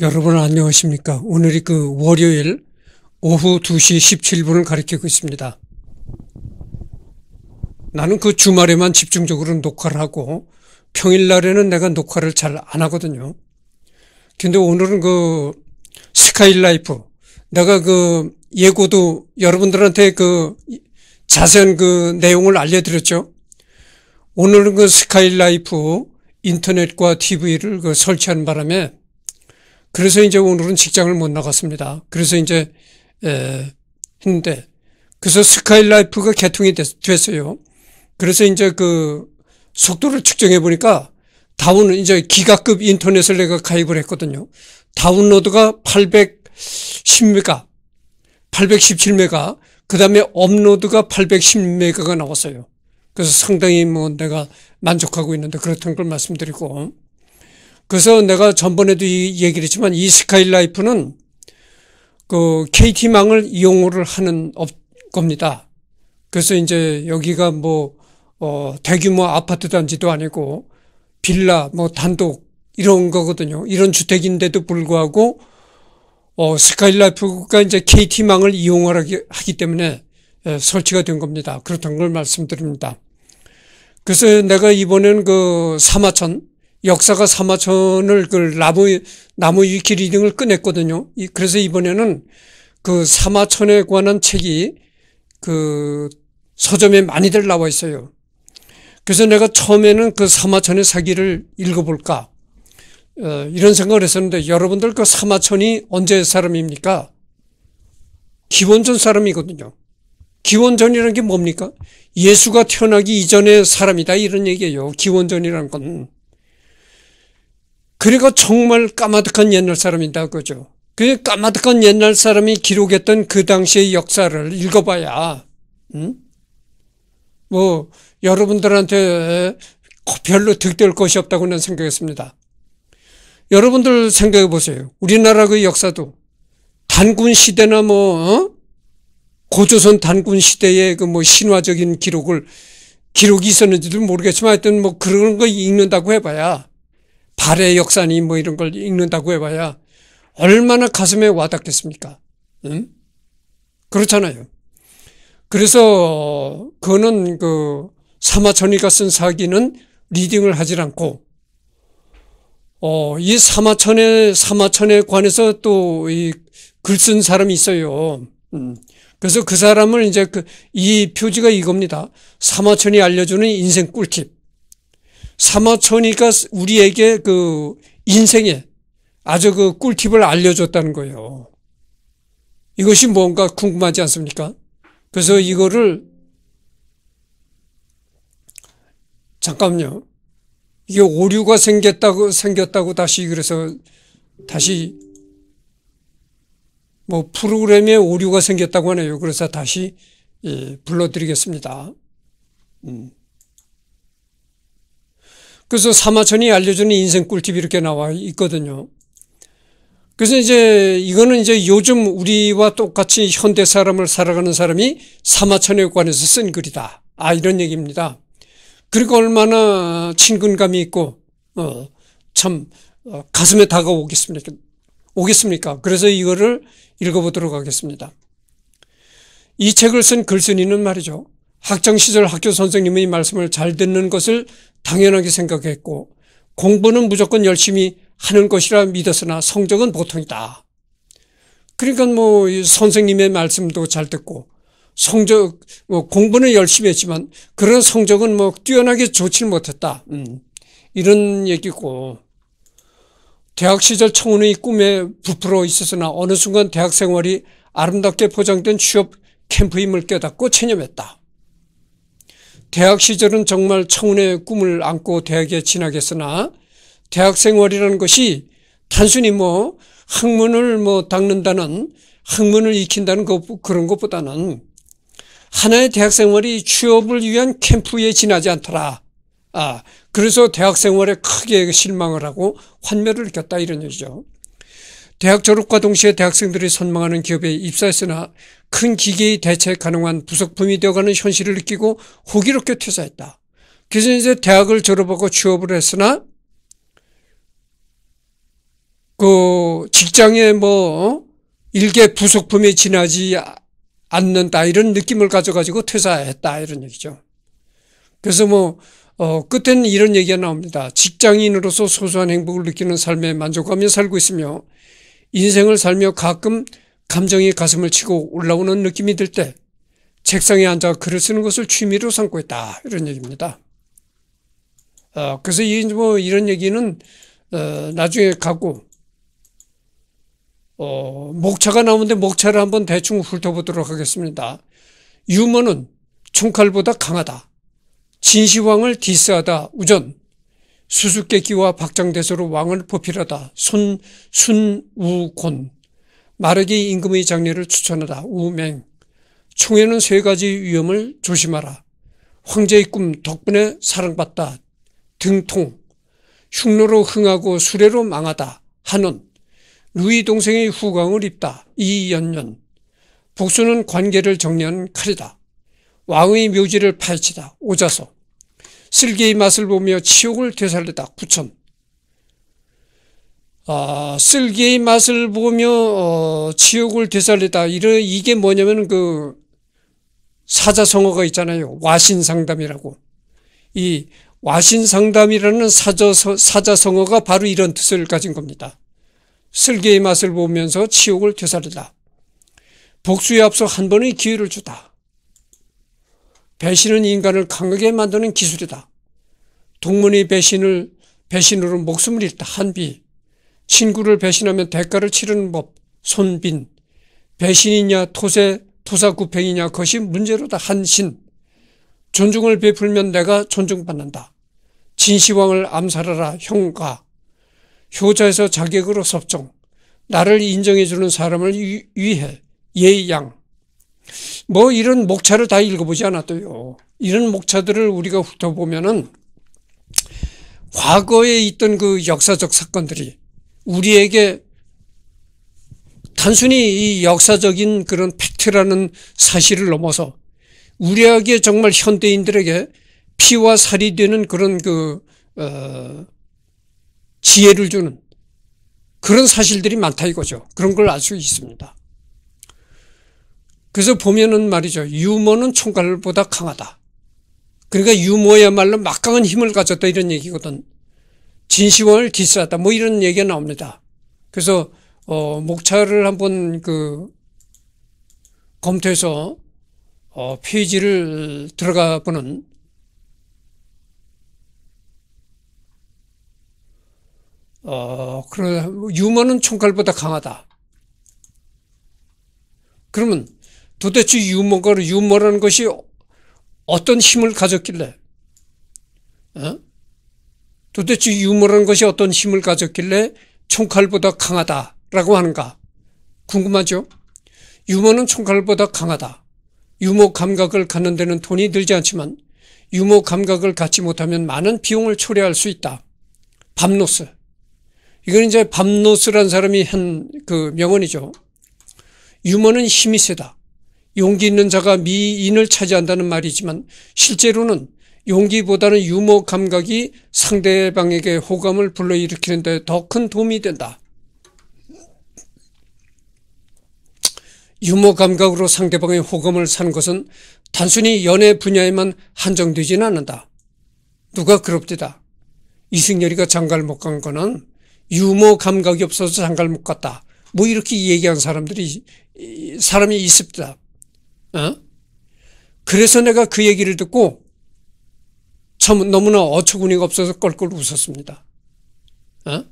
여러분 안녕하십니까. 오늘이 그 월요일 오후 2시 17분을 가리키고 있습니다. 나는 그 주말에만 집중적으로 녹화를 하고 평일날에는 내가 녹화를 잘 안 하거든요. 근데 오늘은 그 스카이라이프 내가 그 예고도 여러분들한테 그 자세한 그 내용을 알려드렸죠. 오늘은 그 스카이라이프 인터넷과 TV를 그 설치한 바람에 그래서 이제 오늘은 직장을 못 나갔습니다. 그래서 이제 에, 했는데 그래서 스카이라이프가 개통이 됐, 어요 그래서 이제 그 속도를 측정해 보니까 다운 이제 기가급 인터넷을 내가 가입을 했거든요. 다운로드가 810메가, 817메가, 그 다음에 업로드가 810메가가 나왔어요. 그래서 상당히 뭐 내가 만족하고 있는데 그렇다는 걸 말씀드리고. 그래서 내가 전번에도 이 얘기를 했지만 이 스카이라이프는 그 KT망을 이용을 하는 업, 겁니다. 그래서 이제 여기가 뭐, 어, 대규모 아파트 단지도 아니고 빌라, 뭐 단독 이런 거거든요. 이런 주택인데도 불구하고 어, 스카이라이프가 이제 KT망을 이용하기 을 하기 때문에 예, 설치가 된 겁니다. 그렇다는 걸 말씀드립니다. 그래서 내가 이번엔 그 사마천 역사가 사마천을 그 나무 나무 위키 리딩을 끝냈거든요. 그래서 이번에는 그 사마천에 관한 책이 그 서점에 많이들 나와 있어요. 그래서 내가 처음에는 그 사마천의 사기를 읽어볼까 어, 이런 생각을 했었는데 여러분들 그 사마천이 언제 사람입니까? 기원전 사람이거든요. 기원전이라는 게 뭡니까? 예수가 태어나기 이전의 사람이다 이런 얘기예요. 기원전이라는 건. 그리고 정말 까마득한 옛날 사람이다 그죠. 그 까마득한 옛날 사람이 기록했던 그 당시의 역사를 읽어봐야 음? 뭐 여러분들한테 별로 득될 것이 없다고 는 생각했습니다. 여러분들 생각해 보세요. 우리나라 그 역사도 단군 시대나 뭐 어? 고조선 단군 시대의 그 뭐 신화적인 기록을 기록이 있었는지도 모르겠지만 하여튼 뭐 그런 거 읽는다고 해봐야 발의 역사니 뭐 이런 걸 읽는다고 해봐야 얼마나 가슴에 와닿겠습니까? 응? 그렇잖아요. 그래서 그는 그 사마천이가 쓴 사기는 리딩을 하질 않고 어, 이 사마천에 사마천에 관해서 또 이 글 쓴 사람이 있어요. 음. 그래서 그 사람을 이제 그 이 표지가 이겁니다. 사마천이 알려주는 인생 꿀팁. 사마천이가 우리에게 그 인생에 아주 그 꿀팁을 알려줬다는 거예요. 이것이 뭔가 궁금하지 않습니까? 그래서 이거를 잠깐요. 이게 오류가 생겼다고 생겼다고 다시 그래서 다시 뭐 프로그램에 오류가 생겼다고 하네요. 그래서 다시 예, 불러드리겠습니다. 음. 그래서 사마천이 알려주는 인생 꿀팁 이렇게 나와 있거든요. 그래서 이제 이거는 이제 요즘 우리와 똑같이 현대 사람을 살아가는 사람이 사마천에 관해서 쓴 글이다. 아 이런 얘기입니다. 그리고 그러니까 얼마나 친근감이 있고 어, 참 어, 가슴에 다가오겠습니까? 오겠습니까? 그래서 이거를 읽어보도록 하겠습니다. 이 책을 쓴 글쓴이는 말이죠. 학창시절 학교 선생님의 말씀을 잘 듣는 것을 당연하게 생각했고 공부는 무조건 열심히 하는 것이라 믿었으나 성적은 보통이다. 그러니까 뭐 선생님의 말씀도 잘 듣고 성적 뭐 공부는 열심히 했지만 그런 성적은 뭐 뛰어나게 좋지 못했다. 음, 이런 얘기고 대학 시절 청혼의 꿈에 부풀어 있었으나 어느 순간 대학 생활이 아름답게 포장된 취업 캠프임을 깨닫고 체념했다. 대학 시절은 정말 청운의 꿈을 안고 대학에 진학했으나 대학 생활이라는 것이 단순히 뭐 학문을 뭐 닦는다는 학문을 익힌다는 것 그런 것보다는 하나의 대학 생활이 취업을 위한 캠프에 지나지 않더라. 아, 그래서 대학 생활에 크게 실망을 하고 환멸을 느꼈다 이런 얘기죠. 대학 졸업과 동시에 대학생들이 선망하는 기업에 입사했으나 큰 기계의 대체 가능한 부속품이 되어가는 현실을 느끼고 호기롭게 퇴사했다. 그래서 이제 대학을 졸업하고 취업을 했으나 그 직장에 뭐 일개 부속품에 지나지 않는다 이런 느낌을 가져가지고 퇴사했다 이런 얘기죠. 그래서 뭐 어, 끝에는 이런 얘기가 나옵니다. 직장인으로서 소소한 행복을 느끼는 삶에 만족하며 살고 있으며 인생을 살며 가끔 감정이 가슴을 치고 올라오는 느낌이 들 때 책상에 앉아 글을 쓰는 것을 취미로 삼고 있다 이런 얘기입니다. 어, 그래서 이, 뭐 이런 얘기는 어, 나중에 가고 어, 목차가 나오는데 목차를 한번 대충 훑어보도록 하겠습니다. 유머는 총칼보다 강하다. 진시황을 디스하다. 우전. 수수께끼와 박장대소로 왕을 보필하다 손 순우곤 마르기 임금의 장례를 추천하다 우맹 총에는 세 가지 위험을 조심하라 황제의 꿈 덕분에 사랑받다 등통 흉노로 흥하고 수레로 망하다 한원 루이 동생의 후광을 입다 이연년 복수는 관계를 정리한 칼이다 왕의 묘지를 파헤치다 오자서 슬개의 맛을 보며 치욕을 되살리다 구천 아, 쓸개의 맛을 보며 어, 지옥을 되살리다. 이런 이게 뭐냐면 그 사자성어가 있잖아요. 와신상담이라고. 이 와신상담이라는 사자 사자성어가 바로 이런 뜻을 가진 겁니다. 슬개의 맛을 보면서 치욕을 되살리다. 복수에 앞서 한 번의 기회를 주다. 배신은 인간을 강하게 만드는 기술이다. 동문이 배신을 배신으로 목숨을 잃다. 한비. 친구를 배신하면 대가를 치르는 법. 손빈. 배신이냐 토세 토사구팽이냐 것이 문제로다. 한신. 존중을 베풀면 내가 존중받는다. 진시황을 암살하라. 형가. 효자에서 자객으로 섭정. 나를 인정해주는 사람을 위해 예양. 뭐 이런 목차를 다 읽어보지 않았대요. 이런 목차들을 우리가 훑어보면은 과거에 있던 그 역사적 사건들이 우리에게 단순히 이 역사적인 그런 팩트라는 사실을 넘어서 우리에게 정말 현대인들에게 피와 살이 되는 그런 그, 어, 지혜를 주는 그런 사실들이 많다 이거죠. 그런 걸 알 수 있습니다. 그래서 보면은 말이죠. 유머는 총갈보다 강하다. 그러니까 유머야말로 막강한 힘을 가졌다 이런 얘기거든. 진시원을 디스하다 뭐 이런 얘기가 나옵니다. 그래서 어, 목차를 한번 그 검토해서 어, 페이지를 들어가 보는 어, 그런 유머는 총칼보다 강하다. 그러면 도대체 유머가 유머라는 것이 어떤 힘을 가졌길래? 어? 도대체 유머라는 것이 어떤 힘을 가졌길래 총칼보다 강하다라고 하는가? 궁금하죠? 유머는 총칼보다 강하다. 유머 감각을 갖는 데는 돈이 들지 않지만 유머 감각을 갖지 못하면 많은 비용을 초래할 수 있다. 밤노스. 이건 이제 밤노스란 사람이 한 그 명언이죠. 유머는 힘이 세다. 용기 있는 자가 미인을 차지한다는 말이지만 실제로는 용기보다는 유머 감각이 상대방에게 호감을 불러일으키는 데 더 큰 도움이 된다. 유머 감각으로 상대방의 호감을 사는 것은 단순히 연애 분야에만 한정되지는 않는다. 누가 그럽디다. 이승열이가 장가를 못 간 거는 유머 감각이 없어서 장가를 못 갔다. 뭐 이렇게 얘기한 사람들이 사람이 있습니다. 어? 그래서 내가 그 얘기를 듣고 참 너무나 어처구니가 없어서 껄껄 웃었습니다. 어?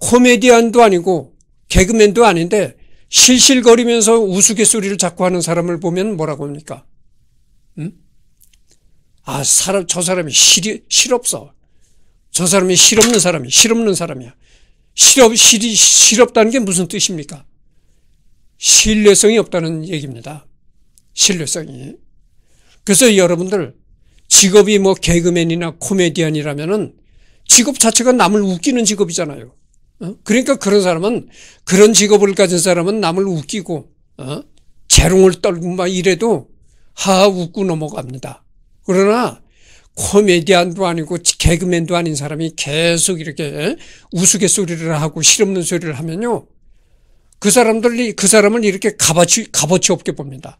코, 미디언도 아니고 개그맨도 아닌데 실실거리면서 우스갯소리를 자꾸 하는 사람을 보면 뭐라고 합니까? 음? 아, 사람, 저 사람이 실이, 실없어. 저 사람이 실없는 사람이, 실없는 사람이야. 실없, 실이, 실없다는 게 무슨 뜻입니까? 신뢰성이 없다는 얘기입니다. 신뢰성이. 그래서 여러분들 직업이 뭐 개그맨이나 코미디언이라면은 직업 자체가 남을 웃기는 직업이잖아요. 어? 그러니까 그런 사람은 그런 직업을 가진 사람은 남을 웃기고 어? 재롱을 떨고 막 이래도 하하 웃고 넘어갑니다. 그러나 코미디언도 아니고 개그맨도 아닌 사람이 계속 이렇게 어? 우스갯소리를 하고 실없는 소리를 하면요. 그 사람들이 그 사람을 이렇게 값어치, 값어치 없게 봅니다.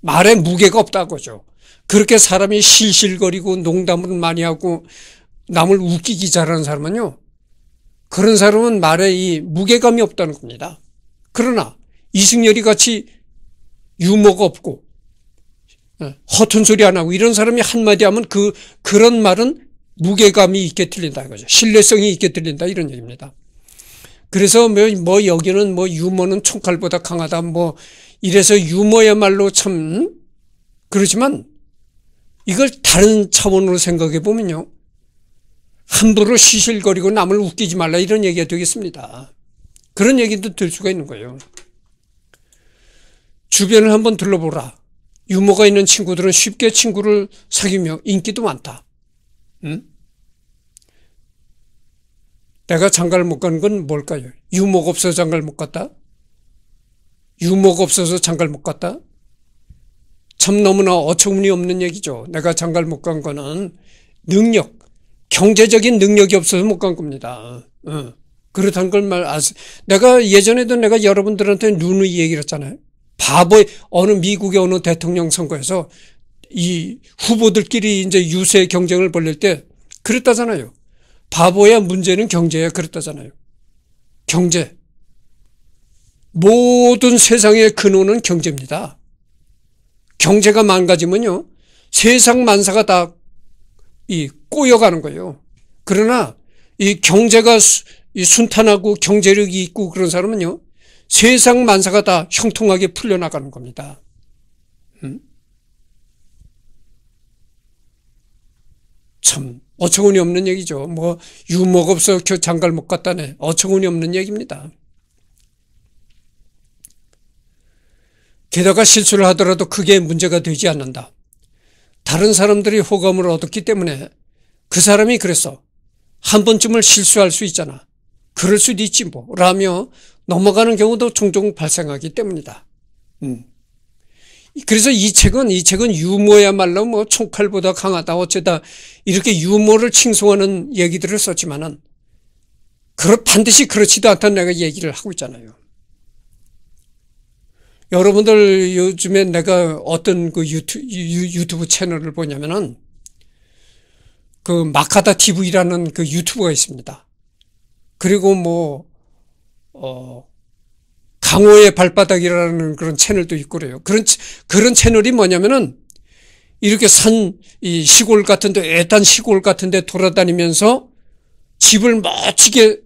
말에 무게가 없다고죠. 그렇게 사람이 실실거리고 농담을 많이 하고 남을 웃기기 잘하는 사람은요. 그런 사람은 말에 이 무게감이 없다는 겁니다. 그러나 이승열이 같이 유머가 없고 어, 허튼 소리 안 하고 이런 사람이 한마디 하면 그 그런 말은 무게감이 있게 들린다 이거죠. 신뢰성이 있게 들린다 이런 얘기입니다. 그래서 뭐, 뭐 여기는 뭐 유머는 총칼보다 강하다 뭐 이래서 유머야말로 참 음? 그러지만 이걸 다른 차원으로 생각해 보면요. 함부로 시실거리고 남을 웃기지 말라 이런 얘기가 되겠습니다. 그런 얘기도 들 수가 있는 거예요. 주변을 한번 둘러보라. 유머가 있는 친구들은 쉽게 친구를 사귀며 인기도 많다. 응? 음? 내가 장가를 못 가는 건 뭘까요? 유목 없어서 장가를 못 갔다? 유목 없어서 장가를 못 갔다? 참 너무나 어처구니 없는 얘기죠. 내가 장가를 못간 거는 능력, 경제적인 능력이 없어서 못 간 겁니다. 어. 그렇다는 걸 말, 아세 내가 예전에도 내가 여러분들한테 누누이 얘기를 했잖아요. 바보의, 어느 미국의 어느 대통령 선거에서 이 후보들끼리 이제 유세 경쟁을 벌릴 때 그랬다잖아요. 바보의 문제는 경제에 그렇다잖아요. 경제. 모든 세상의 근원은 경제입니다. 경제가 망가지면요. 세상 만사가 다 이 꼬여가는 거예요. 그러나 이 경제가 수, 이 순탄하고 경제력이 있고 그런 사람은요. 세상 만사가 다 형통하게 풀려나가는 겁니다. 음? 참 어처구니 없는 얘기죠. 뭐 유목 없어 장갈 못 갔다네. 어처구니 없는 얘기입니다. 게다가 실수를 하더라도 크게 문제가 되지 않는다. 다른 사람들이 호감을 얻었기 때문에 그 사람이 그래서 한 번쯤을 실수할 수 있잖아. 그럴 수도 있지 뭐. 라며 넘어가는 경우도 종종 발생하기 때문이다. 음. 그래서 이 책은 이 책은 유머야말로 뭐 총칼보다 강하다 어쩌다 이렇게 유머를 칭송하는 얘기들을 썼지만은 그렇 반드시 그렇지도 않다는 내가 얘기를 하고 있잖아요. 여러분들 요즘에 내가 어떤 그 유튜, 유, 튜브 채널을 보냐면은 그 마카다 TV라는 그 유튜버가 있습니다. 그리고 뭐, 어, 강호의 발바닥이라는 그런 채널도 있고 그래요. 그런, 그런 채널이 뭐냐면은 이렇게 산, 이 시골 같은데, 애단 시골 같은데 돌아다니면서 집을 멋지게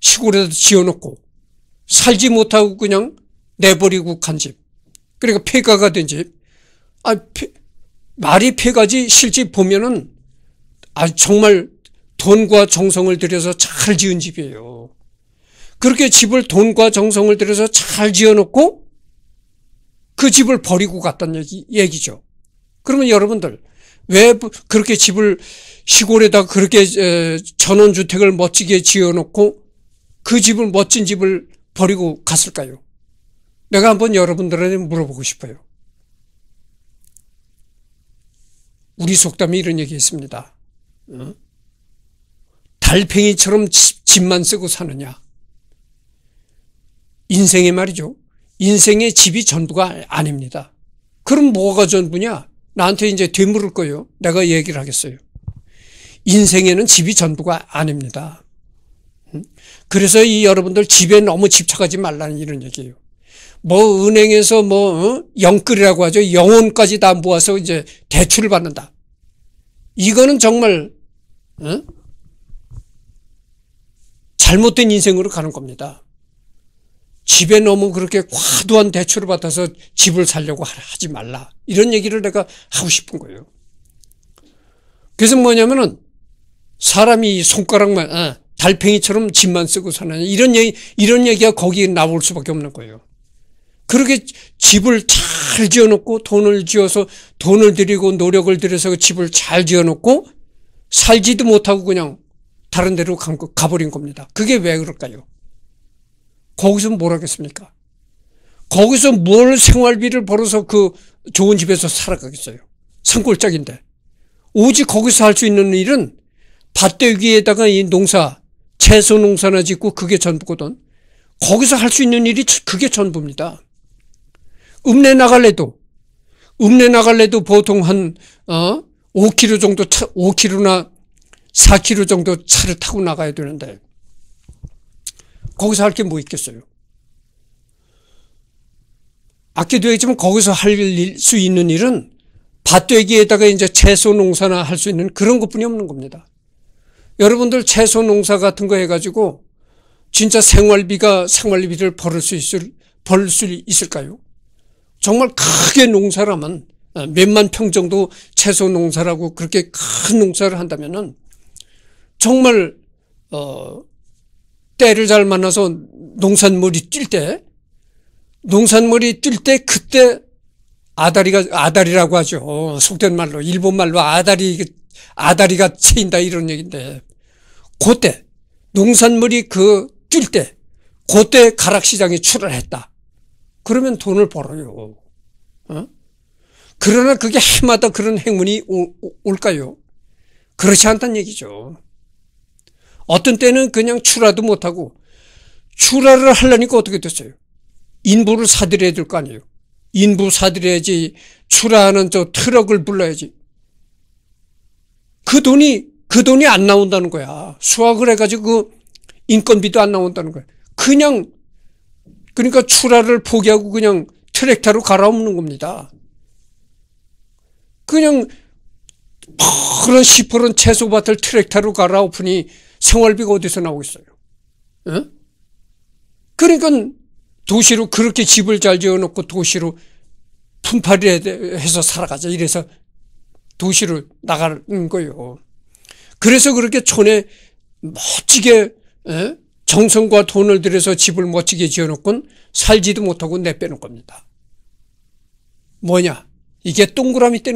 시골에다 지어놓고 살지 못하고 그냥 내버리고 간 집. 그러니까 폐가가 된 집. 아, 폐, 말이 폐가지 실제 보면은 아 정말 돈과 정성을 들여서 잘 지은 집이에요. 그렇게 집을 돈과 정성을 들여서 잘 지어놓고 그 집을 버리고 갔단 얘기, 얘기죠. 그러면 여러분들 왜 그렇게 집을 시골에다 그렇게 전원주택을 멋지게 지어놓고 그 집을 멋진 집을 버리고 갔을까요? 내가 한번 여러분들한테 물어보고 싶어요. 우리 속담이 이런 얘기 있습니다. 어? 달팽이처럼 집만 쓰고 사느냐. 인생의 말이죠. 인생의 집이 전부가 아닙니다. 그럼 뭐가 전부냐? 나한테 이제 되물을 거예요. 내가 얘기를 하겠어요. 인생에는 집이 전부가 아닙니다. 음? 그래서 이 여러분들 집에 너무 집착하지 말라는 이런 얘기예요. 뭐 은행에서 뭐 어? 영끌이라고 하죠. 영혼까지 다 모아서 이제 대출을 받는다. 이거는 정말 응? 어? 잘못된 인생으로 가는 겁니다. 집에 너무 그렇게 과도한 대출을 받아서 집을 살려고 하지 말라. 이런 얘기를 내가 하고 싶은 거예요. 그래서 뭐냐면은 사람이 손가락만, 아, 달팽이처럼 집만 쓰고 사는 이런 얘기, 이런 얘기가 거기에 나올 수밖에 없는 거예요. 그렇게 집을 잘 지어놓고 돈을 지어서 돈을 들이고 노력을 들여서 그 집을 잘 지어놓고 살지도 못하고 그냥 다른 데로 가버린 겁니다. 그게 왜 그럴까요? 거기서 뭘 하겠습니까? 거기서 뭘 생활비를 벌어서 그 좋은 집에서 살아가겠어요. 산골짜인데 오직 거기서 할 수 있는 일은 밭대기에다가 이 농사, 채소 농사나 짓고 그게 전부거든. 거기서 할 수 있는 일이 그게 전부입니다. 읍내 나갈래도, 읍내 나갈래도 보통 한, 어, 5km 정도 차, 5km나 4km 정도 차를 타고 나가야 되는데, 거기서 할 게 뭐 있겠어요? 악기도했지만 거기서 할 수 있는 일은 밭되기에다가 이제 채소 농사나 할 수 있는 그런 것뿐이 없는 겁니다. 여러분들 채소 농사 같은 거 해가지고 진짜 생활비가 생활비를 벌을 수 있을 벌수 있을까요? 정말 크게 농사라면 아, 몇만 평 정도 채소 농사라고 그렇게 큰 농사를 한다면은 정말 어 때를 잘 만나서 농산물이 뛸 때, 농산물이 뛸 때 그때 아다리가, 아다리라고 하죠. 속된 말로, 일본 말로 아다리, 아다리가 채인다 이런 얘기인데, 그때, 농산물이 그 뛸 때, 그때 가락시장에 출하했다. 그러면 돈을 벌어요. 어? 그러나 그게 해마다 그런 행운이 오, 오, 올까요? 그렇지 않단 얘기죠. 어떤 때는 그냥 출하도 못하고 출하를 하려니까 어떻게 됐어요? 인부를 사들여야 될 거 아니에요. 인부 사들여야지 출하하는 저 트럭을 불러야지. 그 돈이 그 돈이 안 나온다는 거야. 수확을 해가지고 그 인건비도 안 나온다는 거야. 그냥 그러니까 출하를 포기하고 그냥 트랙터로 갈아엎는 겁니다. 그냥 그런 시퍼런 채소밭을 트랙터로 갈아엎으니 생활비가 어디서 나오겠어요? 에? 어? 그러니까 도시로 그렇게 집을 잘 지어놓고 도시로 품팔이 해서 살아가자 이래서 도시로 나가는 거예요. 그래서 그렇게 촌에 멋지게 에? 어? 정성과 돈을 들여서 집을 멋지게 지어놓곤 살지도 못하고 내빼는 겁니다. 뭐냐? 이게 동그라미, 때,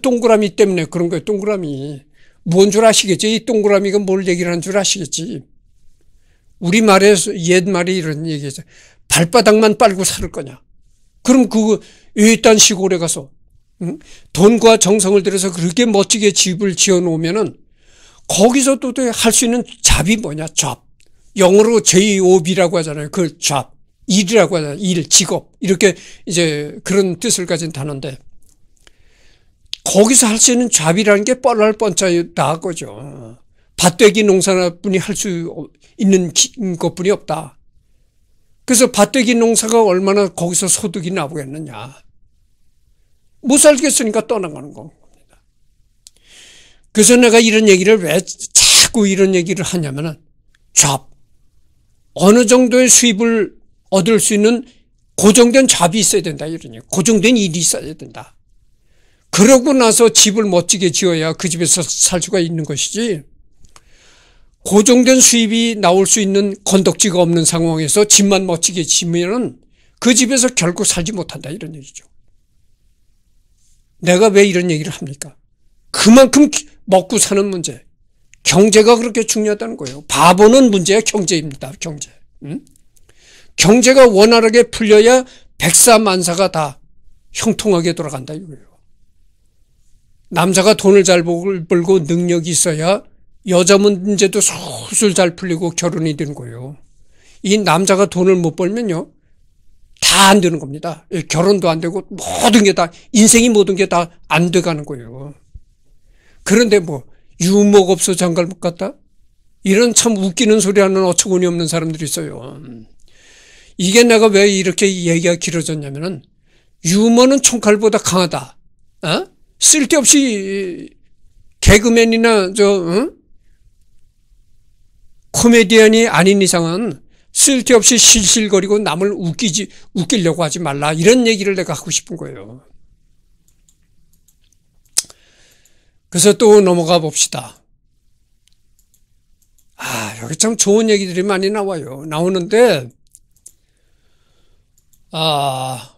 동그라미 때문에 그런 거예요. 동그라미. 뭔줄 아시겠죠? 이 동그라미가 뭘 얘기를 는줄 아시겠지? 우리말에서 옛말에 이런 얘기죠. 발바닥만 빨고 살 거냐? 그럼 그 외딴 시골에 가서 응? 돈과 정성을 들여서 그렇게 멋지게 집을 지어 놓으면은 거기서 또할수 있는 잡이 뭐냐? 잡. 영어로 J-O-B라고 하잖아요. 그걸 잡. 일이라고 하잖아요. 일, 직업. 이렇게 이제 그런 뜻을 가진 단어인데 거기서 할 수 있는 잡이라는 게 뻔할 뻔짜다 거죠. 밭대기 농사뿐이 할 수 있는 것뿐이 없다. 그래서 밭대기 농사가 얼마나 거기서 소득이 나오겠느냐. 못 살겠으니까 떠나가는 겁니다. 그래서 내가 이런 얘기를 왜 자꾸 이런 얘기를 하냐면은 잡 어느 정도의 수입을 얻을 수 있는 고정된 잡이 있어야 된다 이러니 고정된 일이 있어야 된다. 그러고 나서 집을 멋지게 지어야 그 집에서 살 수가 있는 것이지 고정된 수입이 나올 수 있는 건덕지가 없는 상황에서 집만 멋지게 지면은 그 집에서 결국 살지 못한다 이런 얘기죠. 내가 왜 이런 얘기를 합니까? 그만큼 먹고 사는 문제. 경제가 그렇게 중요하다는 거예요. 바보는 문제야 경제입니다. 경제. 응? 경제가 원활하게 풀려야 백사만사가 다 형통하게 돌아간다 이거예요. 남자가 돈을 잘 벌고 능력이 있어야 여자 문제도 술술 잘 풀리고 결혼이 되는 거예요. 이 남자가 돈을 못 벌면요. 다 안 되는 겁니다. 예, 결혼도 안 되고 모든 게 다 인생이 모든 게 다 안 돼가는 거예요. 그런데 뭐 유목 없어 장갈 못 갔다? 이런 참 웃기는 소리 하는 어처구니 없는 사람들이 있어요. 이게 내가 왜 이렇게 얘기가 길어졌냐면은 유머는 총칼보다 강하다. 어? 쓸데없이 개그맨이나 저 응? 코미디언이 아닌 이상은 쓸데없이 실실거리고 남을 웃기지 웃기려고 하지 말라 이런 얘기를 내가 하고 싶은 거예요. 그래서 또 넘어가 봅시다. 아 여기 참 좋은 얘기들이 많이 나와요. 나오는데 아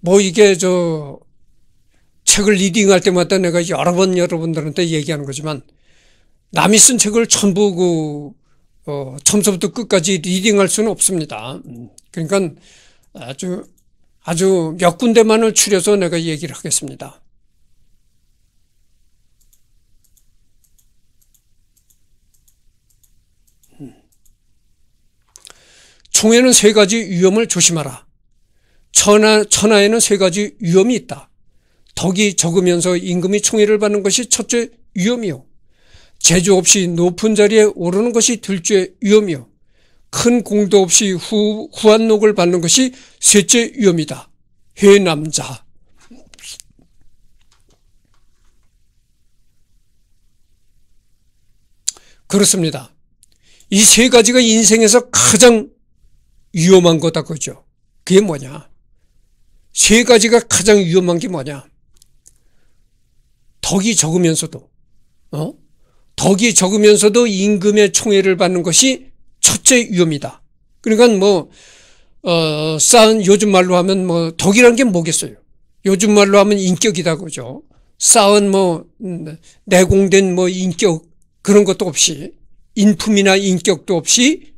뭐 이게 저 책을 리딩할 때마다 내가 여러 번 여러분들한테 얘기하는 거지만 남이 쓴 책을 전부 그, 어, 처음부터 끝까지 리딩할 수는 없습니다. 음, 그러니까 아주, 아주 몇 군데만을 추려서 내가 얘기를 하겠습니다. 음. 총에는 세 가지 위험을 조심하라. 천하, 천하에는 세 가지 위험이 있다. 덕이 적으면서 임금이 총애를 받는 것이 첫째 위험이요. 재주 없이 높은 자리에 오르는 것이 둘째 위험이요. 큰 공도 없이 후, 후한녹을 받는 것이 셋째 위험이다. 해남자. 그렇습니다. 이 세 가지가 인생에서 가장 위험한 거다 그죠. 그게 뭐냐. 세 가지가 가장 위험한 게 뭐냐. 덕이 적으면서도 어? 덕이 적으면서도 임금의 총애를 받는 것이 첫째 위험이다. 그러니까 뭐 어, 싸은 요즘 말로 하면 뭐 덕이란 게 뭐겠어요? 요즘 말로 하면 인격이다 그죠. 싸은뭐 음, 내공된 뭐 인격 그런 것도 없이 인품이나 인격도 없이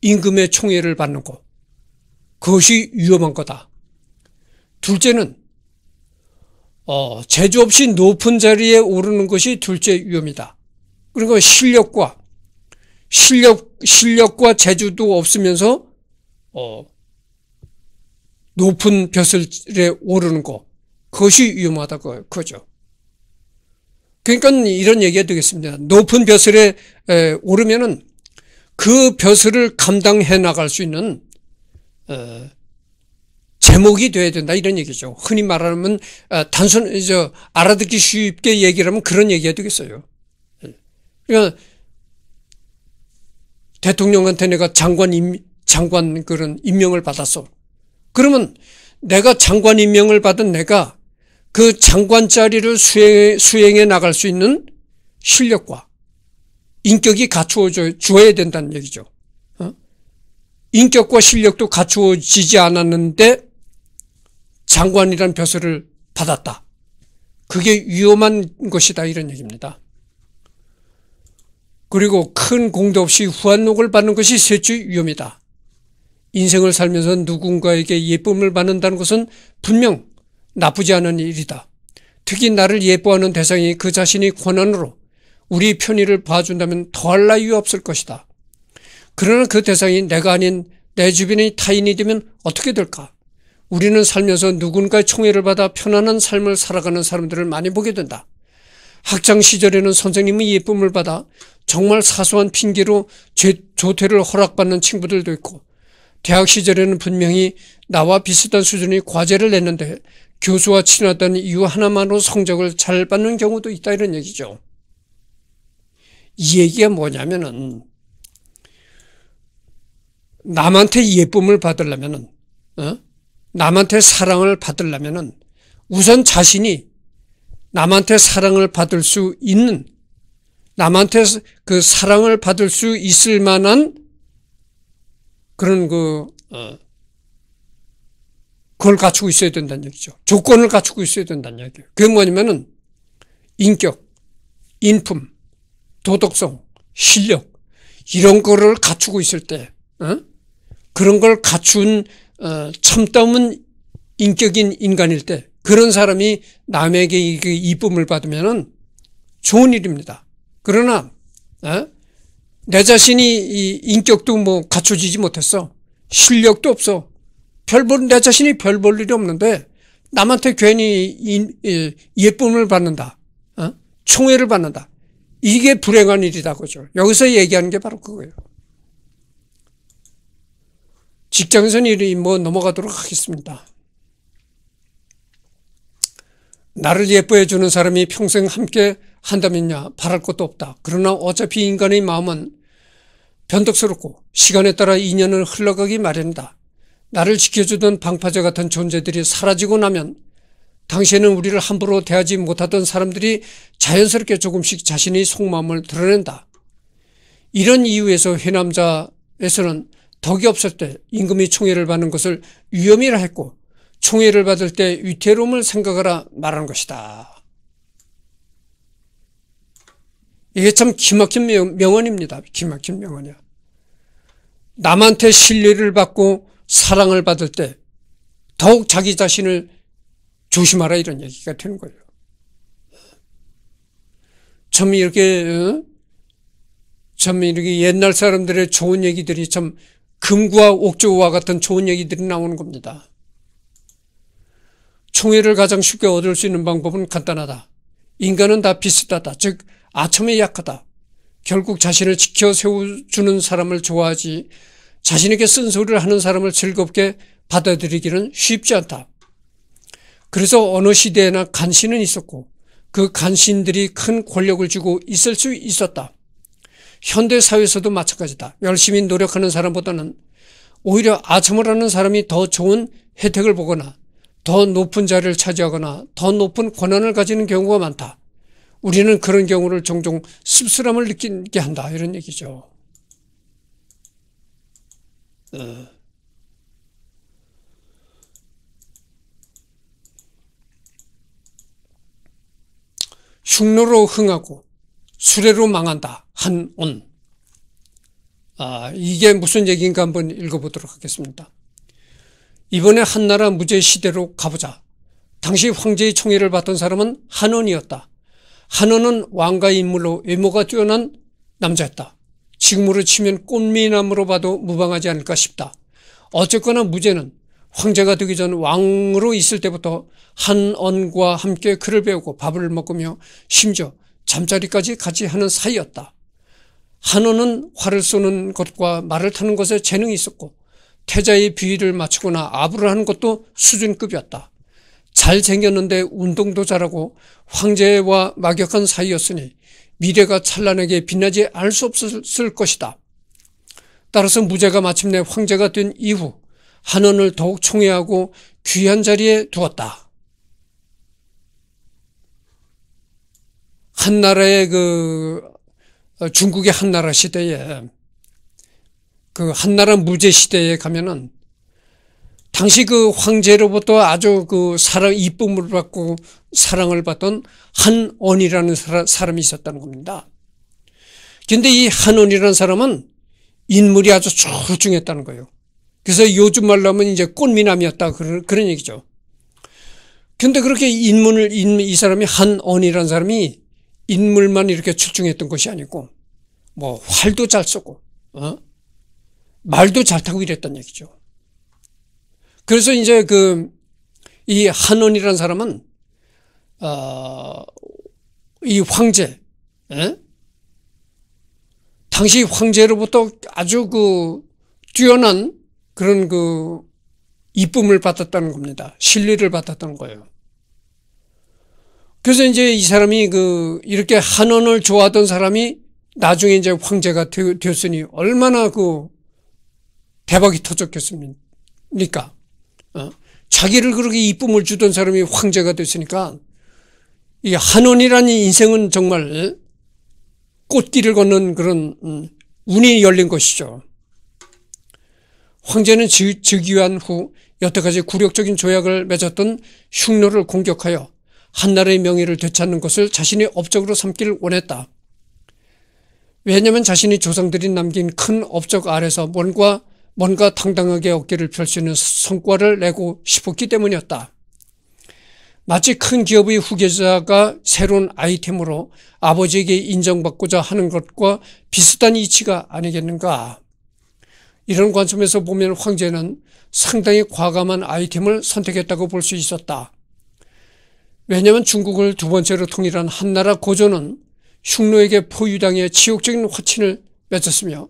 임금의 총애를 받는 것 그것이 위험한 거다. 둘째는 어, 재주 없이 높은 자리에 오르는 것이 둘째 위험이다. 그리고 실력과 실력 실력과 재주도 없으면서 어, 높은 벼슬에 오르는 거 그것이 위험하다고 그죠. 그러니까 이런 얘기가 되겠습니다. 높은 벼슬에 에, 오르면은 그 벼슬을 감당해 나갈 수 있는 에, 어, 제목이 돼야 된다 이런 얘기죠. 흔히 말하면 어, 단순 저 알아듣기 쉽게 얘기를 하면 그런 얘기가 되겠어요. 그러니까 대통령한테 내가 장관 임, 장관 그런 임명을 받았어. 그러면 내가 장관 임명을 받은 내가 그 장관 자리를 수행해, 수행해 나갈 수 있는 실력과 인격이 갖추어줘야 져 된다는 얘기죠. 어? 인격과 실력도 갖추어지지 않았는데 장관이란 벼슬을 받았다. 그게 위험한 것이다 이런 얘기입니다. 그리고 큰 공도 없이 후한녹을 받는 것이 셋째 위험이다. 인생을 살면서 누군가에게 예쁨을 받는다는 것은 분명 나쁘지 않은 일이다. 특히 나를 예뻐하는 대상이 그 자신이 권한으로 우리 편의를 봐준다면 더할 나위 없을 것이다. 그러나 그 대상이 내가 아닌 내 주변의 타인이 되면 어떻게 될까? 우리는 살면서 누군가의 총애를 받아 편안한 삶을 살아가는 사람들을 많이 보게 된다. 학창 시절에는 선생님의 예쁨을 받아 정말 사소한 핑계로 죄, 조퇴를 허락받는 친구들도 있고 대학 시절에는 분명히 나와 비슷한 수준의 과제를 냈는데 교수와 친하다는 이유 하나만으로 성적을 잘 받는 경우도 있다 이런 얘기죠. 이 얘기가 뭐냐면은 남한테 예쁨을 받으려면은 어? 남한테 사랑을 받으려면 우선 자신이 남한테 사랑을 받을 수 있는 남한테 그 사랑을 받을 수 있을 만한 그런 그 어, 그걸 갖추고 있어야 된다는 얘기죠. 조건을 갖추고 있어야 된다는 얘기예요. 그게 뭐냐면은 인격, 인품, 도덕성, 실력 이런 거를 갖추고 있을 때 어? 그런 걸 갖춘 어, 참다운 인격인 인간일 때 그런 사람이 남에게 이쁨을 받으면 좋은 일입니다. 그러나 어? 내 자신이 인격도 뭐 갖춰지지 못했어. 실력도 없어. 별 볼 내 자신이 별 볼 일이 없는데 남한테 괜히 예쁨을 받는다. 어? 총애를 받는다. 이게 불행한 일이다 그죠. 여기서 얘기하는 게 바로 그거예요. 직장선 일이 뭐 넘어가도록 하겠습니다. 나를 예뻐해 주는 사람이 평생 함께 한다면야 바랄 것도 없다. 그러나 어차피 인간의 마음은 변덕스럽고 시간에 따라 인연을 흘러가기 마련이다. 나를 지켜주던 방파제 같은 존재들이 사라지고 나면 당시에는 우리를 함부로 대하지 못하던 사람들이 자연스럽게 조금씩 자신의 속마음을 드러낸다. 이런 이유에서 회남자에서는 덕이 없을 때 임금이 총애를 받는 것을 위험이라 했고 총애를 받을 때 위태로움을 생각하라 말하는 것이다. 이게 참 기막힌 명언입니다. 기막힌 명언이야. 남한테 신뢰를 받고 사랑을 받을 때 더욱 자기 자신을 조심하라 이런 얘기가 되는 거예요. 참 이렇게 어? 참 이렇게 옛날 사람들의 좋은 얘기들이 참 금구와 옥조와 같은 좋은 얘기들이 나오는 겁니다. 총회를 가장 쉽게 얻을 수 있는 방법은 간단하다. 인간은 다 비슷하다. 즉 아첨에 약하다. 결국 자신을 지켜 세워주는 사람을 좋아하지 자신에게 쓴소리를 하는 사람을 즐겁게 받아들이기는 쉽지 않다. 그래서 어느 시대에나 간신은 있었고 그 간신들이 큰 권력을 주고 있을 수 있었다. 현대 사회에서도 마찬가지다. 열심히 노력하는 사람보다는 오히려 아첨을 하는 사람이 더 좋은 혜택을 보거나 더 높은 자리를 차지하거나 더 높은 권한을 가지는 경우가 많다. 우리는 그런 경우를 종종 씁쓸함을 느끼게 한다. 이런 얘기죠. 어. 흉노로 흥하고 수레로 망한다. 한온. 아, 이게 무슨 얘기인가 한번 읽어보도록 하겠습니다. 이번에 한나라 무제 시대로 가보자. 당시 황제의 총애를 받던 사람은 한온이었다한온은왕가 인물로 외모가 뛰어난 남자였다. 지금으로 치면 꽃미남으로 봐도 무방하지 않을까 싶다. 어쨌거나 무제는 황제가 되기 전 왕으로 있을 때부터 한언과 함께 글을 배우고 밥을 먹으며 심지어 잠자리까지 같이 하는 사이였다. 한호는 활을 쏘는 것과 말을 타는 것에 재능이 있었고 태자의 비위를 맞추거나 아부를 하는 것도 수준급이었다. 잘생겼는데 운동도 잘하고 황제와 막역한 사이였으니 미래가 찬란하게 빛나지 알 수 없었을 것이다. 따라서 무제가 마침내 황제가 된 이후 한원을 더욱 총애하고 귀한 자리에 두었다. 한나라의 그 어, 중국의 한나라 시대에 그 한나라 무제 시대에 가면은 당시 그 황제로부터 아주 그 사랑 이쁨을 받고 사랑을 받던 한원이라는 사람이 사람 있었다는 겁니다. 근데 이 한원이라는 사람은 인물이 아주 출중했다는 거예요. 그래서 요즘 말로 하면 이제 꽃미남이었다 그런, 그런 얘기죠. 근데 그렇게 인문을 이 사람이 한언이라는 사람이 인물만 이렇게 출중했던 것이 아니고 뭐 활도 잘 쏘고 어? 말도 잘 타고 이랬던 얘기죠. 그래서 이제 그 이 한원이라는 사람은 어, 이 황제 에? 예? 당시 황제로부터 아주 그 뛰어난 그런 그 이쁨을 받았다는 겁니다. 신뢰를 받았다는 거예요. 그래서 이제 이 사람이 그 이렇게 한원을 좋아하던 사람이 나중에 이제 황제가 되, 었으니 얼마나 그 대박이 터졌겠습니까? 어? 자기를 그렇게 이쁨을 주던 사람이 황제가 됐으니까 이 한원이라는 인생은 정말 어? 꽃길을 걷는 그런 음, 운이 열린 것이죠. 황제는 즉위한 후 여태까지 굴욕적인 조약을 맺었던 흉노를 공격하여 한 나라의 명예를 되찾는 것을 자신의 업적으로 삼기를 원했다. 왜냐하면 자신이 조상들이 남긴 큰 업적 아래서 뭔가 뭔가 당당하게 어깨를 펼 수 있는 성과를 내고 싶었기 때문이었다. 마치 큰 기업의 후계자가 새로운 아이템으로 아버지에게 인정받고자 하는 것과 비슷한 이치가 아니겠는가. 이런 관점에서 보면 황제는 상당히 과감한 아이템을 선택했다고 볼 수 있었다. 왜냐하면 중국을 두 번째로 통일한 한나라 고조는 흉노에게 포유당해 치욕적인 화친을 맺었으며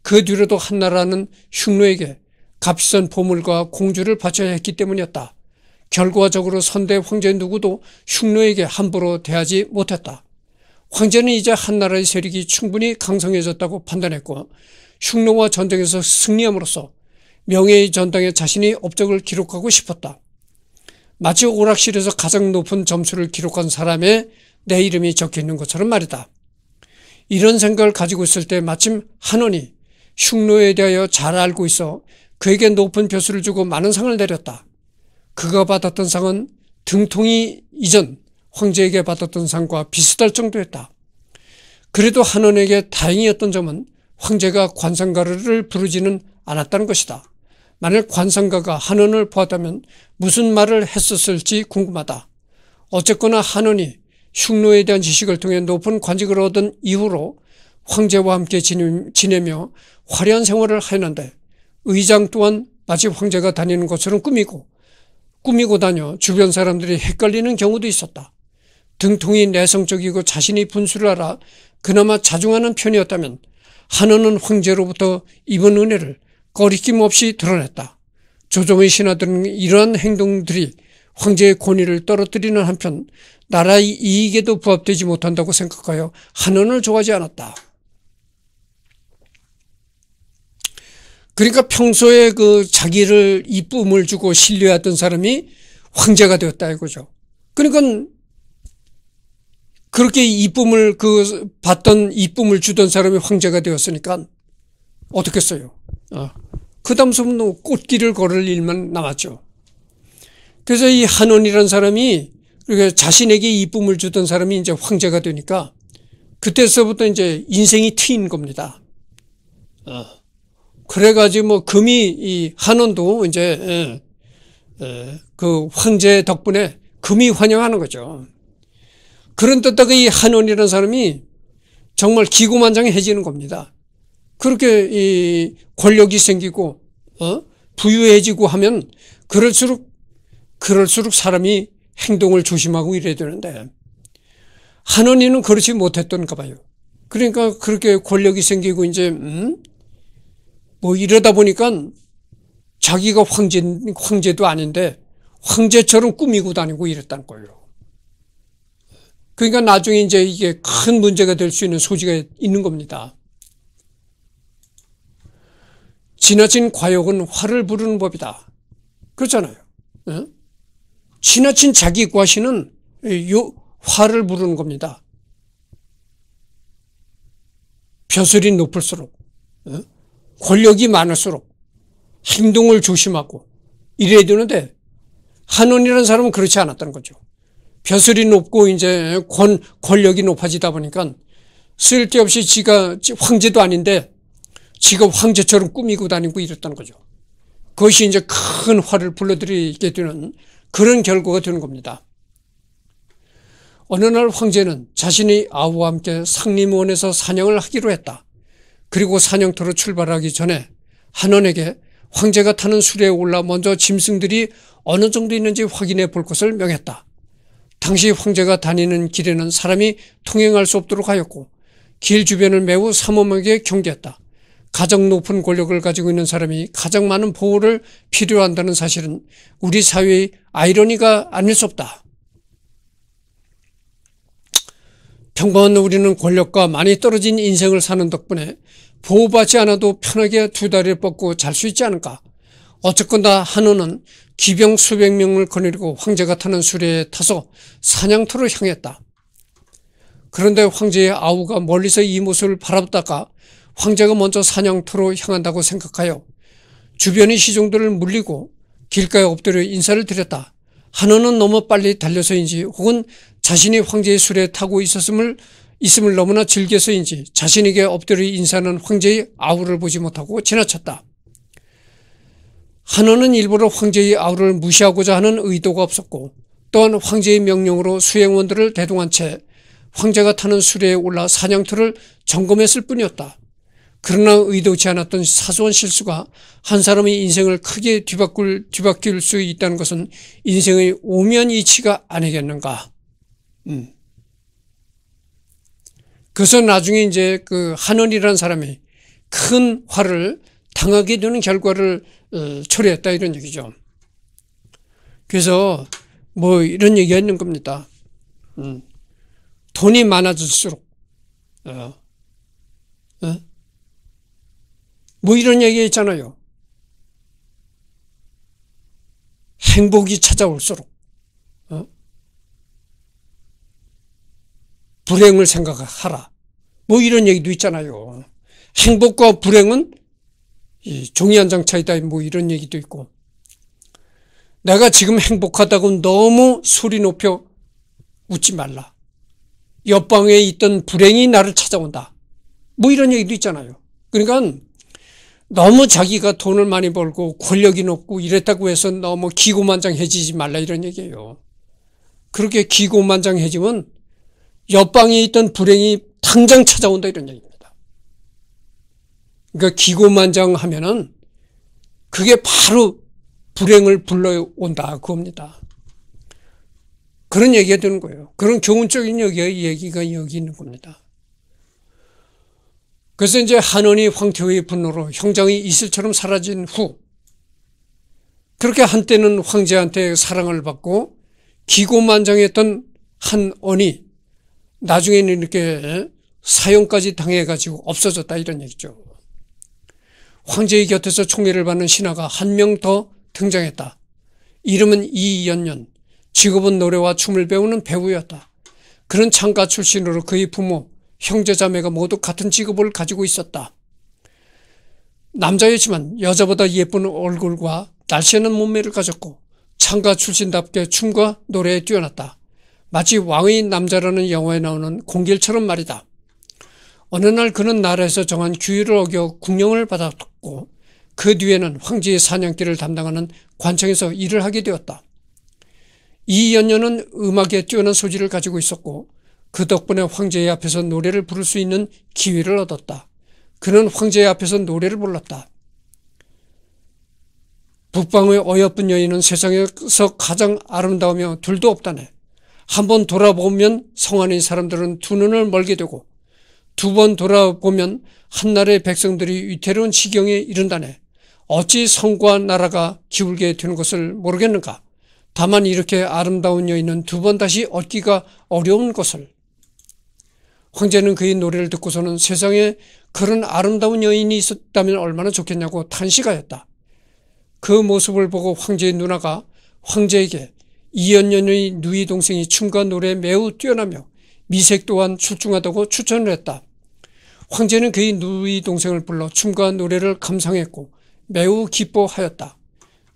그 뒤로도 한나라는 흉노에게 값싼 보물과 공주를 바쳐야 했기 때문이었다. 결과적으로 선대 황제 누구도 흉노에게 함부로 대하지 못했다. 황제는 이제 한나라의 세력이 충분히 강성해졌다고 판단했고 흉노와 전쟁에서 승리함으로써 명예의 전당에 자신이 업적을 기록하고 싶었다. 마치 오락실에서 가장 높은 점수를 기록한 사람의 내 이름이 적혀 있는 것처럼 말이다. 이런 생각을 가지고 있을 때 마침 한원이 흉노에 대하여 잘 알고 있어 그에게 높은 표수를 주고 많은 상을 내렸다. 그가 받았던 상은 등통이 이전 황제에게 받았던 상과 비슷할 정도였다. 그래도 한원에게 다행이었던 점은 황제가 관상가르를 부르지는 않았다는 것이다. 만일 관상가가 한원을 보았다면 무슨 말을 했었을지 궁금하다. 어쨌거나 한원이 흉노에 대한 지식을 통해 높은 관직을 얻은 이후로 황제와 함께 지내며 화려한 생활을 하였는데 의장 또한 마치 황제가 다니는 것처럼 꾸미고 꾸미고 다녀 주변 사람들이 헷갈리는 경우도 있었다. 등통이 내성적이고 자신이 분수를 알아 그나마 자중하는 편이었다면 한원은 황제로부터 입은 은혜를 거리낌 없이 드러냈다. 조정의 신하들은 이러한 행동들이 황제의 권위를 떨어뜨리는 한편 나라의 이익에도 부합되지 못한다고 생각하여 한언을 좋아하지 않았다. 그러니까 평소에 그 자기를 이쁨을 주고 신뢰하던 사람이 황제가 되었다 이거죠. 그러니까 그렇게 이쁨을 그 받던 이쁨을 주던 사람이 황제가 되었으니까 어떻겠어요? 어, 그 다음서부터 꽃길을 걸을 일만 남았죠. 그래서 이 한원이라는 사람이 자신에게 이쁨을 주던 사람이 이제 황제가 되니까 그때서부터 이제 인생이 트인 겁니다. 어. 그래가지고 뭐 금이 이 한원도 이제 예, 예, 그 황제 덕분에 금이 환영하는 거죠. 그런 뜻다가 이 한원이라는 사람이 정말 기고만장해지는 겁니다. 그렇게 이 권력이 생기고 어? 부유해지고 하면 그럴수록 그럴수록 사람이 행동을 조심하고 이래야 되는데 한원이는 그렇지 못했던가 봐요. 그러니까 그렇게 권력이 생기고 이제 음? 뭐 이러다 보니까 자기가 황제 황제도 아닌데 황제처럼 꾸미고 다니고 이랬단 거예요. 그러니까 나중에 이제 이게 큰 문제가 될 수 있는 소지가 있는 겁니다. 지나친 과욕은 화를 부르는 법이다. 그렇잖아요. 어? 지나친 자기 과시는 요 화를 부르는 겁니다. 벼슬이 높을수록 어? 권력이 많을수록 행동을 조심하고 이래야 되는데 한원이라는 사람은 그렇지 않았던 거죠. 벼슬이 높고 이제 권, 권력이 높아지다 보니까 쓸데없이 지가 황제도 아닌데 지금 황제처럼 꾸미고 다니고 이랬다는 거죠. 그것이 이제 큰 화를 불러들이게 되는 그런 결과가 되는 겁니다. 어느 날 황제는 자신이 아우와 함께 상림원에서 사냥을 하기로 했다. 그리고 사냥터로 출발하기 전에 한원에게 황제가 타는 수레에 올라 먼저 짐승들이 어느 정도 있는지 확인해 볼 것을 명했다. 당시 황제가 다니는 길에는 사람이 통행할 수 없도록 하였고 길 주변을 매우 삼엄하게 경계했다. 가장 높은 권력을 가지고 있는 사람이 가장 많은 보호를 필요한다는 사실은 우리 사회의 아이러니가 아닐 수 없다. 평범한 우리는 권력과 많이 떨어진 인생을 사는 덕분에 보호받지 않아도 편하게 두 다리를 뻗고 잘 수 있지 않을까. 어쨌건다 한우는 기병 수백 명을 거느리고 황제가 타는 수레에 타서 사냥터로 향했다. 그런데 황제의 아우가 멀리서 이 모습을 바라보다가 황제가 먼저 사냥터로 향한다고 생각하여 주변의 시종들을 물리고 길가에 엎드려 인사를 드렸다. 한우는 너무 빨리 달려서인지 혹은 자신이 황제의 술에 타고 있었음을 있음을 너무나 즐겨서인지 자신에게 엎드려 인사는 황제의 아우를 보지 못하고 지나쳤다. 한우는 일부러 황제의 아우를 무시하고자 하는 의도가 없었고 또한 황제의 명령으로 수행원들을 대동한 채 황제가 타는 수레에 올라 사냥터를 점검했을 뿐이었다. 그러나 의도치 않았던 사소한 실수가 한 사람의 인생을 크게 뒤바꿀, 뒤바뀔 수 있다는 것은 인생의 오면이치가 아니겠는가. 음. 그래서 나중에 이제 그 한원이라는 사람이 큰 화를 당하게 되는 결과를 어, 초래했다 이런 얘기죠. 그래서 뭐 이런 얘기 가 있는 겁니다. 음. 돈이 많아질수록, 어. 어? 뭐 이런 얘기 있잖아요. 행복이 찾아올수록 어? 불행을 생각하라. 뭐 이런 얘기도 있잖아요. 행복과 불행은 종이 한 장 차이다. 뭐 이런 얘기도 있고. 내가 지금 행복하다고 너무 소리 높여 웃지 말라. 옆방에 있던 불행이 나를 찾아온다. 뭐 이런 얘기도 있잖아요. 그러니까 너무 자기가 돈을 많이 벌고 권력이 높고 이랬다고 해서 너무 기고만장해지지 말라 이런 얘기예요. 그렇게 기고만장해지면 옆방에 있던 불행이 당장 찾아온다 이런 얘기입니다. 그러니까 기고만장하면은 그게 바로 불행을 불러온다 그겁니다. 그런 얘기가 되는 거예요. 그런 교훈적인 얘기가 여기 있는 겁니다. 그래서 이제 한원이 황태후의 분노로 형장이 이슬처럼 사라진 후 그렇게 한때는 황제한테 사랑을 받고 기고만장했던 한원이 나중에는 이렇게 사형까지 당해가지고 없어졌다 이런 얘기죠. 황제의 곁에서 총애를 받는 신하가 한 명 더 등장했다. 이름은 이연년, 직업은 노래와 춤을 배우는 배우였다. 그런 창가 출신으로 그의 부모 형제자매가 모두 같은 직업을 가지고 있었다. 남자였지만 여자보다 예쁜 얼굴과 날씬한 몸매를 가졌고 창가 출신답게 춤과 노래에 뛰어났다. 마치 왕의 남자라는 영화에 나오는 공길처럼 말이다. 어느 날 그는 나라에서 정한 규율을 어겨 궁령을 받았고 그 뒤에는 황제의 사냥개를 담당하는 관청에서 일을 하게 되었다. 이 연녀는 음악에 뛰어난 소질을 가지고 있었고 그 덕분에 황제의 앞에서 노래를 부를 수 있는 기회를 얻었다. 그는 황제의 앞에서 노래를 불렀다. 북방의 어여쁜 여인은 세상에서 가장 아름다우며 둘도 없다네. 한 번 돌아보면 성안인 사람들은 두 눈을 멀게 되고 두 번 돌아보면 한나라의 백성들이 위태로운 시경에 이른다네. 어찌 성과 나라가 기울게 되는 것을 모르겠는가. 다만 이렇게 아름다운 여인은 두 번 다시 얻기가 어려운 것을 황제는 그의 노래를 듣고서는 세상에 그런 아름다운 여인이 있었다면 얼마나 좋겠냐고 탄식하였다. 그 모습을 보고 황제의 누나가 황제에게 이연년의 누이 동생이 춤과 노래에 매우 뛰어나며 미색 또한 출중하다고 추천을 했다. 황제는 그의 누이 동생을 불러 춤과 노래를 감상했고 매우 기뻐하였다.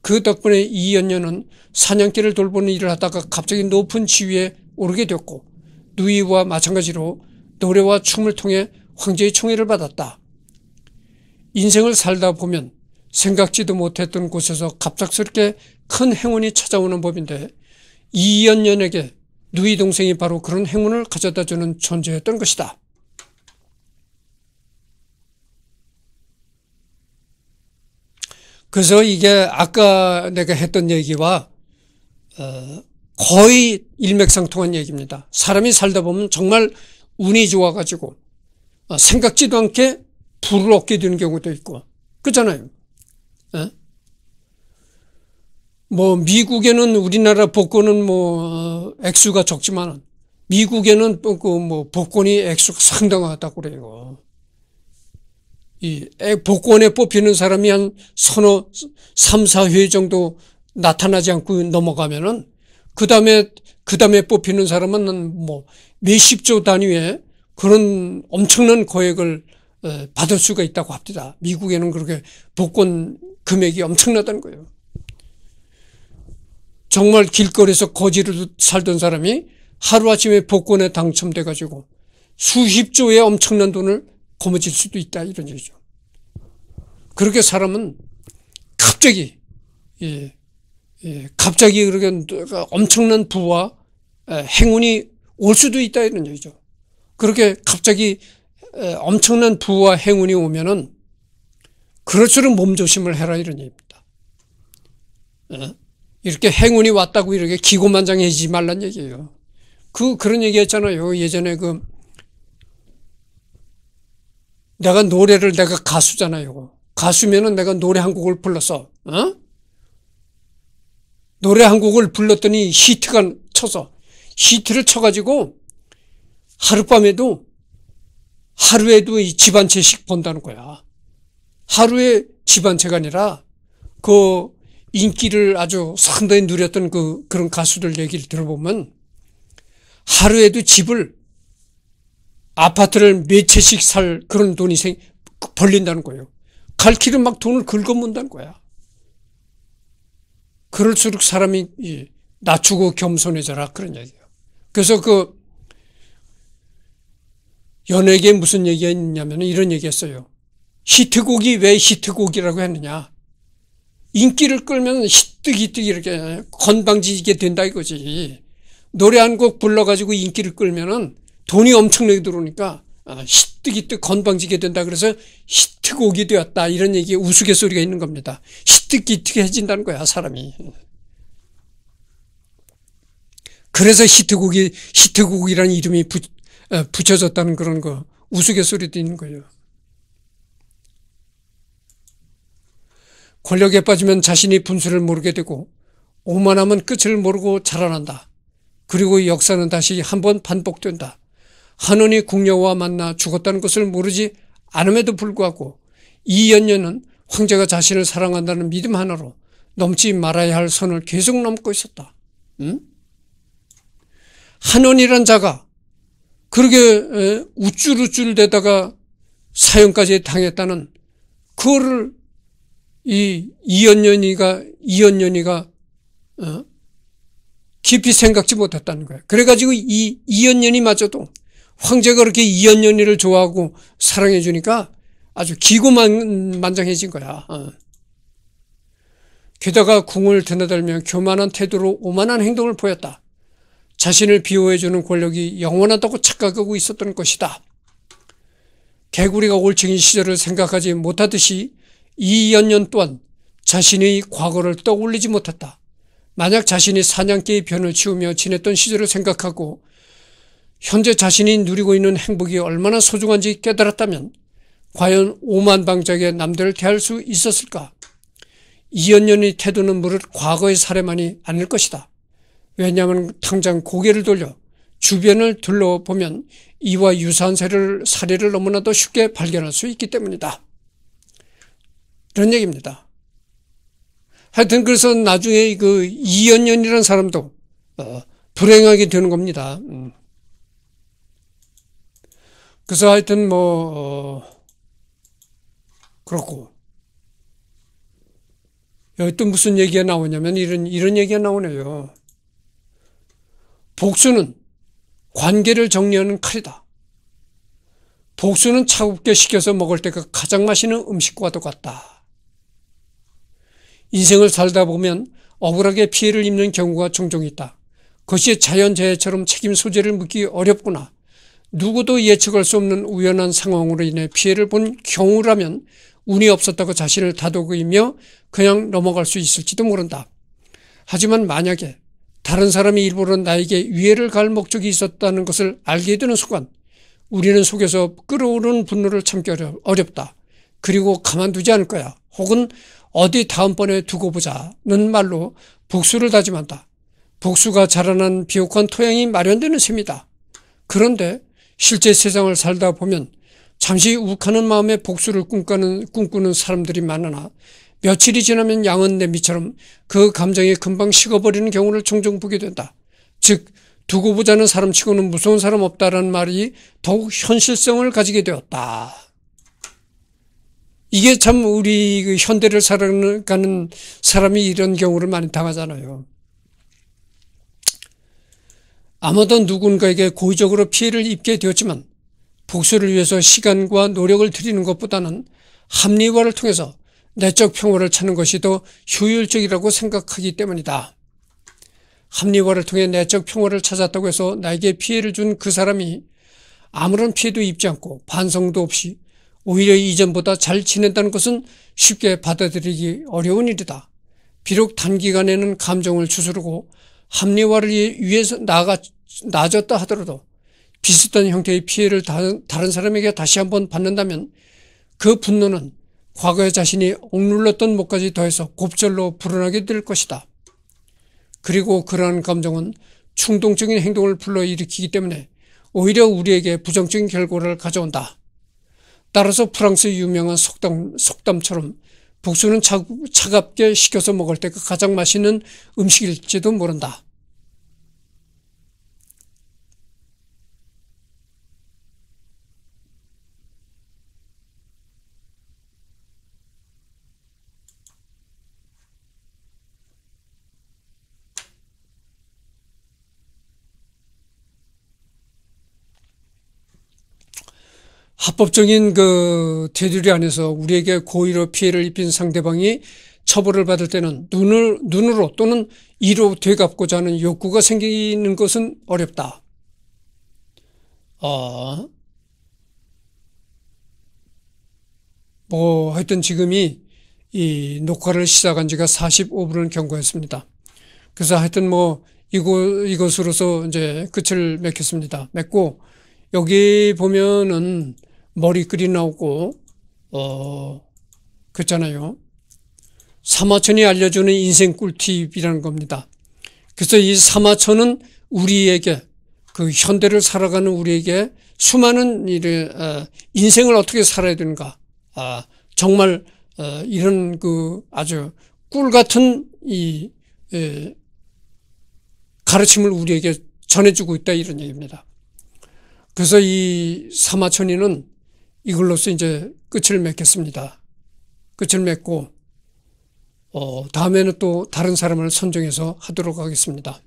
그 덕분에 이연년은 사냥개를 돌보는 일을 하다가 갑자기 높은 지위에 오르게 되었고 누이와 마찬가지로 노래와 춤을 통해 황제의 총애를 받았다. 인생을 살다 보면 생각지도 못했던 곳에서 갑작스럽게 큰 행운이 찾아오는 법인데 이연년에게 누이 동생이 바로 그런 행운을 가져다주는 존재였던 것이다. 그래서 이게 아까 내가 했던 얘기와 어, 거의 일맥상통한 얘기입니다. 사람이 살다 보면 정말 운이 좋아가지고 어, 생각지도 않게 부를 얻게 되는 경우도 있고 그잖아요. 에? 예? 뭐 미국에는 우리나라 복권은 뭐 어, 액수가 적지만 미국에는 그뭐 복권이 액수가 상당하다고 그래요. 이 복권에 뽑히는 사람이 한 서너 3, 4회 정도 나타나지 않고 넘어가면은 그다음에 그다음에 뽑히는 사람은 뭐 몇십조 단위의 그런 엄청난 거액을 어, 받을 수가 있다고 합니다. 미국에는 그렇게 복권 금액이 엄청나다는 거예요. 정말 길거리에서 거지를 살던 사람이 하루아침에 복권에 당첨돼 가지고 수십조의 엄청난 돈을 거머쥘 수도 있다 이런 얘기죠. 그렇게 사람은 갑자기 예, 예, 갑자기 그렇게 엄청난 부와 행운이 올 수도 있다 이런 얘기죠. 그렇게 갑자기 엄청난 부와 행운이 오면은 그럴수록 몸조심을 해라 이런 얘기입니다. 이렇게 행운이 왔다고 이렇게 기고만장해지지 말란 얘기예요. 그 그런 얘기 했잖아요. 예전에 그 내가 노래를 내가 가수잖아요. 가수면은 내가 노래 한 곡을 불렀어. 어? 노래 한 곡을 불렀더니 히트가 쳐서 히트를 쳐가지고 하룻밤에도 하루에도 이 집안 채씩 번다는 거야. 하루에 집안 채가 아니라 그 인기를 아주 상당히 누렸던 그 그런 가수들 얘기를 들어보면 하루에도 집을 아파트를 몇 네 채씩 살 그런 돈이 생 벌린다는 거예요. 갈 길은 막 돈을 긁어문다는 거야. 그럴수록 사람이 낮추고 겸손해져라 그런 얘기예요. 그래서 그 연예계 에 무슨 얘기가있냐면 이런 얘기했어요. 히트곡이 왜 히트곡이라고 했느냐. 인기를 끌면 히뜨기뜨 이렇게 건방지게 된다 이거지. 노래 한 곡 불러가지고 인기를 끌면은 돈이 엄청나게 들어오니까 아, 히뜨기뜨 건방지게 된다 그래서 히트곡이 되었다 이런 얘기 우스갯소리가 있는 겁니다. 히뜨기뜨해진다는 거야 사람이. 그래서 히트곡이 히트곡이라는 이름이 부, 어, 붙여졌다는 그런 거 우스갯소리도 있는 거예요. 권력에 빠지면 자신이 분수를 모르게 되고 오만하면 끝을 모르고 자라난다. 그리고 역사는 다시 한번 반복된다. 하원이 궁녀와 만나 죽었다는 것을 모르지 않음에도 불구하고 이 연녀는 황제가 자신을 사랑한다는 믿음 하나로 넘지 말아야 할 선을 계속 넘고 있었다. 응? 한원이란 자가 그렇게 우쭐우쭐 대다가 사형까지 당했다는 그거를 이 이연년이가 이연년이가 어? 깊이 생각지 못했다는 거야 그래가지고 이이연년이맞저도 황제가 그렇게 이연년이를 좋아하고 사랑해 주니까 아주 기고만만장해진 거야. 어. 게다가 궁을 드나들며 교만한 태도로 오만한 행동을 보였다. 자신을 비호해주는 권력이 영원하다고 착각하고 있었던 것이다. 개구리가 올챙이 시절을 생각하지 못하듯이 이 연년 또한 자신의 과거를 떠올리지 못했다. 만약 자신이 사냥개의 변을 치우며 지냈던 시절을 생각하고 현재 자신이 누리고 있는 행복이 얼마나 소중한지 깨달았다면 과연 오만방작의 남들을 대할 수 있었을까? 이연년의 태도는 무릇 과거의 사례만이 아닐 것이다. 왜냐하면 당장 고개를 돌려 주변을 둘러보면 이와 유사한 사를 사례를 너무나도 쉽게 발견할 수 있기 때문이다. 이런 얘기입니다. 하여튼 그래서 나중에 그 이연연이라는 사람도 어, 불행하게 되는 겁니다. 음. 그래서 하여튼 뭐 어, 그렇고 여기 또 무슨 얘기가 나오냐면 이런 이런 얘기가 나오네요. 복수는 관계를 정리하는 칼이다. 복수는 차갑게 식혀서 먹을 때가 가장 맛있는 음식과 도같다 인생을 살다 보면 억울하게 피해를 입는 경우가 종종 있다. 그것이 자연재해처럼 책임 소재를 묻기 어렵구나. 누구도 예측할 수 없는 우연한 상황으로 인해 피해를 본 경우라면 운이 없었다고 자신을 다독이며 그냥 넘어갈 수 있을지도 모른다. 하지만 만약에 다른 사람이 일부러 나에게 위해를 갈 목적이 있었다는 것을 알게 되는 순간 우리는 속에서 끓어오르는 분노를 참기 어렵다. 그리고 가만두지 않을 거야. 혹은 어디 다음번에 두고 보자는 말로 복수를 다짐한다. 복수가 자라난 비옥한 토양이 마련되는 셈이다. 그런데 실제 세상을 살다 보면 잠시 욱하는 마음에 복수를 꿈꾸는, 꿈꾸는 사람들이 많으나 며칠이 지나면 양은 냄비처럼 그 감정이 금방 식어버리는 경우를 종종 보게 된다. 즉 두고 보자는 사람치고는 무서운 사람 없다라는 말이 더욱 현실성을 가지게 되었다. 이게 참 우리 그 현대를 살아가는 사람이 이런 경우를 많이 당하잖아요. 아마도 누군가에게 고의적으로 피해를 입게 되었지만 복수를 위해서 시간과 노력을 들이는 것보다는 합리화를 통해서 내적 평화를 찾는 것이 더 효율적이라고 생각하기 때문이다. 합리화를 통해 내적 평화를 찾았다고 해서 나에게 피해를 준 그 사람이 아무런 피해도 입지 않고 반성도 없이 오히려 이전보다 잘 지낸다는 것은 쉽게 받아들이기 어려운 일이다. 비록 단기간에는 감정을 추스르고 합리화를 위해서 나가, 낮았다 하더라도 비슷한 형태의 피해를 다른, 다른 사람에게 다시 한번 받는다면 그 분노는 과거의 자신이 억눌렀던 목까지 더해서 곱절로 불어나게 될 것이다. 그리고 그러한 감정은 충동적인 행동을 불러일으키기 때문에 오히려 우리에게 부정적인 결과를 가져온다. 따라서 프랑스의 유명한 속담, 속담처럼 복수는 차, 차갑게 식혀서 먹을 때그 가장 맛있는 음식일지도 모른다. 합법적인 그 테두리 안에서 우리에게 고의로 피해를 입힌 상대방이 처벌을 받을 때는 눈을, 눈으로 또는 이로 되갚고자 하는 욕구가 생기는 것은 어렵다. 아, 뭐, 하여튼 지금이 이 녹화를 시작한 지가 45분을 경과했습니다. 그래서 하여튼 뭐, 이곳, 이것으로서 이제 끝을 맺겠습니다. 맺고, 여기 보면은 머리끌이 나오고 어 그렇잖아요. 사마천이 알려주는 인생 꿀팁이라는 겁니다. 그래서 이 사마천은 우리에게 그 현대를 살아가는 우리에게 수많은 일을 어, 인생을 어떻게 살아야 되는가 아, 정말 어, 이런 그 아주 꿀 같은 이 에, 가르침을 우리에게 전해주고 있다 이런 얘기입니다. 그래서 이 사마천이는 이걸로써 이제 끝을 맺겠습니다. 끝을 맺고 어, 다음에는 또 다른 사람을 선정해서 하도록 하겠습니다.